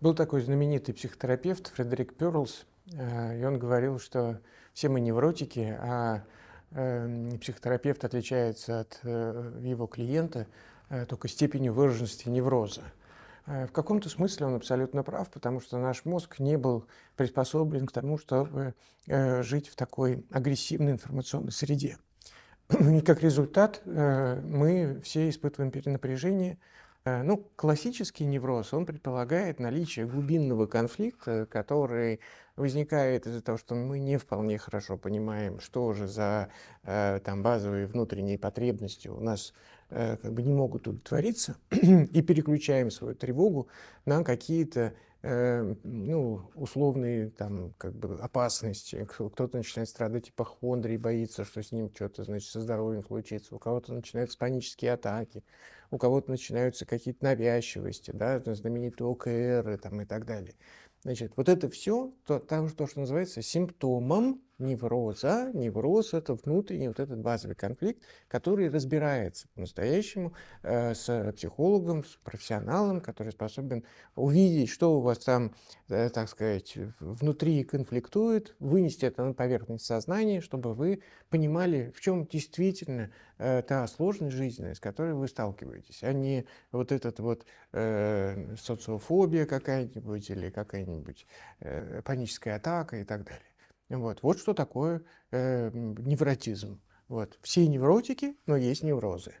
Был такой знаменитый психотерапевт Фредерик Перлс, э, и он говорил, что все мы невротики, а эм, психотерапевт отличается от э, его клиента э, только степенью выраженности невроза. В каком-то смысле он абсолютно прав, потому что наш мозг не был приспособлен к тому, чтобы жить в такой агрессивной информационной среде. И как результат мы все испытываем перенапряжение, Э, ну, классический невроз, он предполагает наличие глубинного конфликта, который возникает из-за того, что мы не вполне хорошо понимаем, что же за э, там, базовые внутренние потребности у нас э, как бы не могут удовлетвориться, и переключаем свою тревогу на какие-то Э, ну, условные там, как бы, опасности. Э, кто-то начинает страдать ипохондрией, боится, что с ним что-то, значит, со здоровьем случится. У кого-то начинаются панические атаки, у кого-то начинаются какие-то навязчивости, да, знаменитые ОКР и, там, и так далее. Значит, вот это все, то, то, что называется симптомом невроза. Невроз – это внутренний вот этот базовый конфликт, который разбирается по-настоящему э, с психологом, с профессионалом, который способен увидеть, что у вас там, э, так сказать, внутри конфликтует, вынести это на поверхность сознания, чтобы вы понимали, в чем действительно э, та сложность жизненная, с которой вы сталкиваетесь, а не вот этот вот социофобия какая-нибудь или какая-нибудь паническая атака и так далее. Вот, вот что такое э, невротизм. Вот. Все невротики, но есть неврозы.